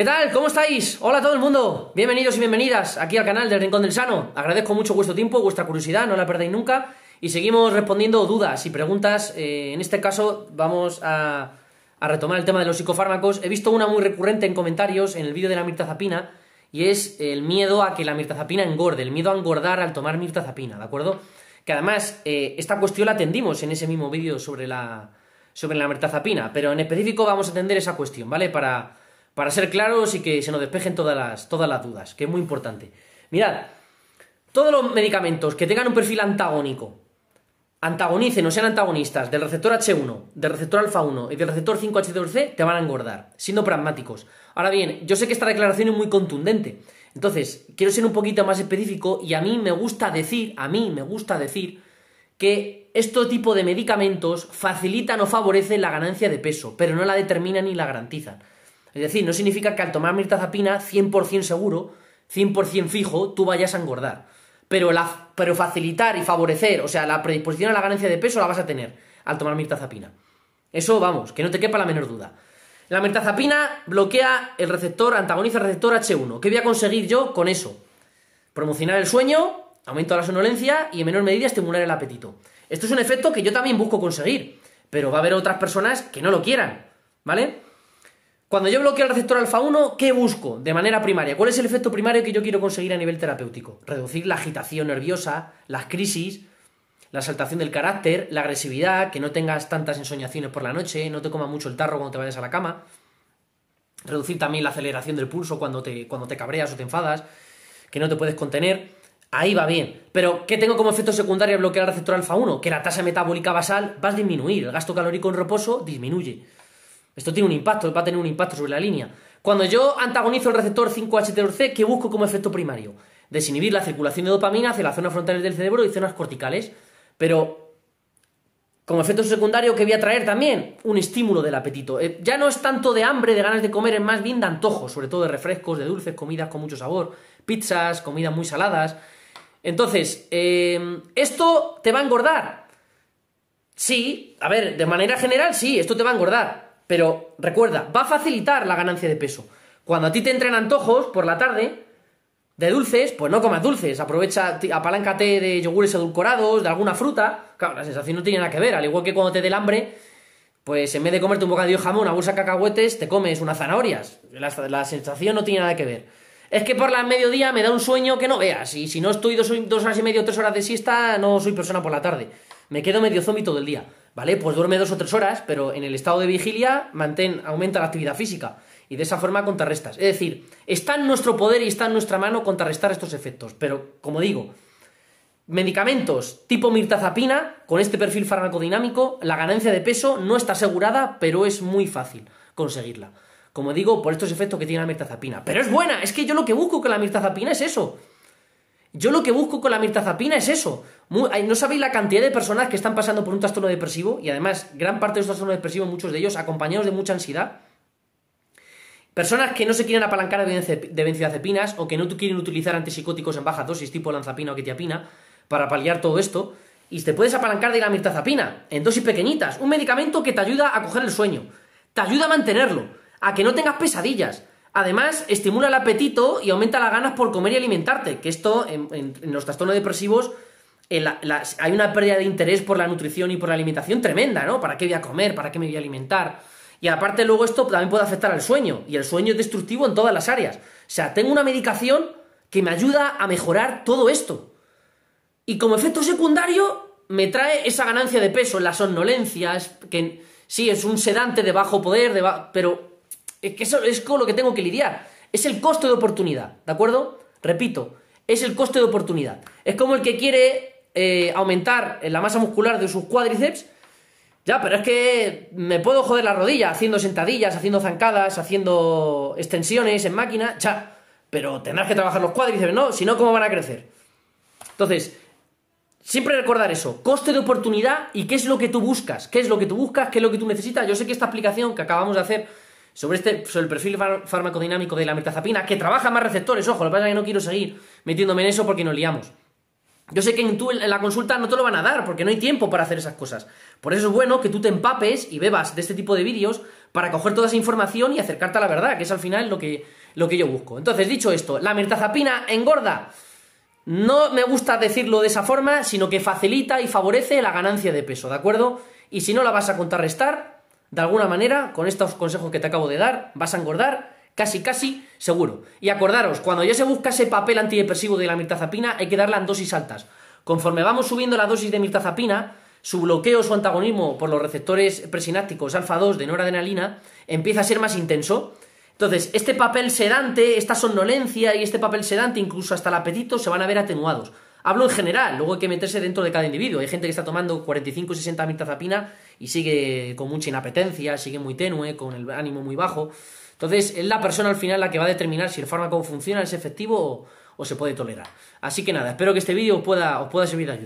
¿Qué tal? ¿Cómo estáis? Hola a todo el mundo. Bienvenidos y bienvenidas aquí al canal del Rincón del Sano. Agradezco mucho vuestro tiempo, vuestra curiosidad, no la perdáis nunca. Y seguimos respondiendo dudas y preguntas. Eh, en este caso vamos a, retomar el tema de los psicofármacos. He visto una muy recurrente en comentarios en el vídeo de la mirtazapina y es el miedo a que la mirtazapina engorde, el miedo a engordar al tomar mirtazapina, ¿de acuerdo? Que además eh, esta cuestión la atendimos en ese mismo vídeo sobre la, sobre la mirtazapina, pero en específico vamos a atender esa cuestión, ¿vale? Para para ser claros y que se nos despejen todas las, todas las dudas, que es muy importante. Mirad, todos los medicamentos que tengan un perfil antagónico, antagonicen o sean antagonistas del receptor H1, del receptor alfa 1 y del receptor 5H2C, te van a engordar, siendo pragmáticos. Ahora bien, yo sé que esta declaración es muy contundente, entonces quiero ser un poquito más específico y a mí me gusta decir, a mí me gusta decir que este tipo de medicamentos facilitan o favorecen la ganancia de peso, pero no la determinan ni la garantizan. Es decir, no significa que al tomar mirtazapina 100% seguro, 100% fijo, tú vayas a engordar. Pero, la, pero facilitar y favorecer, o sea, la predisposición a la ganancia de peso la vas a tener al tomar mirtazapina. Eso, vamos, que no te quepa la menor duda. La mirtazapina bloquea el receptor, antagoniza el receptor H1. ¿Qué voy a conseguir yo con eso? Promocionar el sueño, aumento la sonolencia y en menor medida estimular el apetito. Esto es un efecto que yo también busco conseguir, pero va a haber otras personas que no lo quieran, ¿vale? Cuando yo bloqueo el receptor alfa 1, ¿qué busco de manera primaria? ¿Cuál es el efecto primario que yo quiero conseguir a nivel terapéutico? Reducir la agitación nerviosa, las crisis, la saltación del carácter, la agresividad, que no tengas tantas ensoñaciones por la noche, no te comas mucho el tarro cuando te vayas a la cama. Reducir también la aceleración del pulso cuando te, cuando te cabreas o te enfadas, que no te puedes contener. Ahí va bien. Pero, ¿qué tengo como efecto secundario bloquear el receptor alfa 1? Que la tasa metabólica basal va a disminuir, el gasto calórico en reposo disminuye esto tiene un impacto, va a tener un impacto sobre la línea. Cuando yo antagonizo el receptor 5 c ¿qué busco como efecto primario? Desinhibir la circulación de dopamina hacia las zonas frontales del cerebro y zonas corticales. Pero, como efecto secundario, ¿qué voy a traer también? Un estímulo del apetito. Eh, ya no es tanto de hambre, de ganas de comer, es más bien de antojos, sobre todo de refrescos, de dulces, comidas con mucho sabor, pizzas, comidas muy saladas. Entonces, eh, ¿esto te va a engordar? Sí, a ver, de manera general sí, esto te va a engordar pero recuerda, va a facilitar la ganancia de peso. Cuando a ti te entren antojos por la tarde de dulces, pues no comas dulces. Aprovecha, apaláncate de yogures edulcorados, de alguna fruta. Claro, la sensación no tiene nada que ver. Al igual que cuando te dé el hambre, pues en vez de comerte un bocadillo de jamón, una bolsa de cacahuetes, te comes unas zanahorias. La, sensación no tiene nada que ver. Es que por la mediodía me da un sueño que no veas. Y si no estoy dos, horas y media tres horas de siesta, no soy persona por la tarde. Me quedo medio zombie todo el día. ¿vale? Pues duerme dos o tres horas, pero en el estado de vigilia mantén, aumenta la actividad física y de esa forma contrarrestas. Es decir, está en nuestro poder y está en nuestra mano contrarrestar estos efectos, pero como digo, medicamentos tipo mirtazapina con este perfil farmacodinámico, la ganancia de peso no está asegurada, pero es muy fácil conseguirla. Como digo, por estos efectos que tiene la mirtazapina. Pero es buena, es que yo lo que busco con la mirtazapina es eso. Yo lo que busco con la mirtazapina es eso. No sabéis la cantidad de personas que están pasando por un trastorno depresivo, y además gran parte de los trastornos depresivos, muchos de ellos acompañados de mucha ansiedad. Personas que no se quieren apalancar de benzodiazepinas o que no quieren utilizar antipsicóticos en bajas dosis tipo lanzapina o quetiapina para paliar todo esto. Y te puedes apalancar de la mirtazapina en dosis pequeñitas. Un medicamento que te ayuda a coger el sueño, te ayuda a mantenerlo, a que no tengas pesadillas, Además, estimula el apetito y aumenta las ganas por comer y alimentarte, que esto en, los trastornos depresivos hay una pérdida de interés por la nutrición y por la alimentación tremenda, ¿no? ¿Para qué voy a comer? ¿Para qué me voy a alimentar? Y aparte luego esto también puede afectar al sueño, y el sueño es destructivo en todas las áreas. O sea, tengo una medicación que me ayuda a mejorar todo esto. Y como efecto secundario, me trae esa ganancia de peso, las somnolencias, que sí, es un sedante de bajo poder, pero es que eso es con lo que tengo que lidiar. Es el coste de oportunidad, ¿de acuerdo? Repito, es el coste de oportunidad. Es como el que quiere eh, aumentar la masa muscular de sus cuádriceps. Ya, pero es que me puedo joder la rodilla haciendo sentadillas, haciendo zancadas, haciendo extensiones en máquina. Ya, pero tendrás que trabajar los cuádriceps, ¿no? Si no, ¿cómo van a crecer? Entonces, siempre recordar eso, coste de oportunidad y qué es lo que tú buscas, qué es lo que tú buscas, qué es lo que tú necesitas. Yo sé que esta aplicación que acabamos de hacer sobre, este, sobre el perfil farmacodinámico de la mirtazapina, que trabaja más receptores, ojo, lo que pasa es que no quiero seguir metiéndome en eso porque nos liamos. Yo sé que en, la consulta no te lo van a dar porque no hay tiempo para hacer esas cosas. Por eso es bueno que tú te empapes y bebas de este tipo de vídeos para coger toda esa información y acercarte a la verdad, que es al final lo que, lo que yo busco. Entonces, dicho esto, la mirtazapina engorda. No me gusta decirlo de esa forma, sino que facilita y favorece la ganancia de peso, ¿de acuerdo? Y si no la vas a contrarrestar, de alguna manera, con estos consejos que te acabo de dar, vas a engordar casi, casi seguro. Y acordaros, cuando ya se busca ese papel antidepresivo de la mirtazapina, hay que darla en dosis altas. Conforme vamos subiendo la dosis de mirtazapina, su bloqueo, su antagonismo por los receptores presinápticos alfa-2 de noradrenalina empieza a ser más intenso. Entonces, este papel sedante, esta somnolencia y este papel sedante, incluso hasta el apetito, se van a ver atenuados. Hablo en general, luego hay que meterse dentro de cada individuo. Hay gente que está tomando 45 o 60 mirtazapina y sigue con mucha inapetencia, sigue muy tenue, con el ánimo muy bajo. Entonces, es la persona al final la que va a determinar si el fármaco funciona, es efectivo o, se puede tolerar. Así que nada, espero que este vídeo pueda, os pueda servir de ayuda.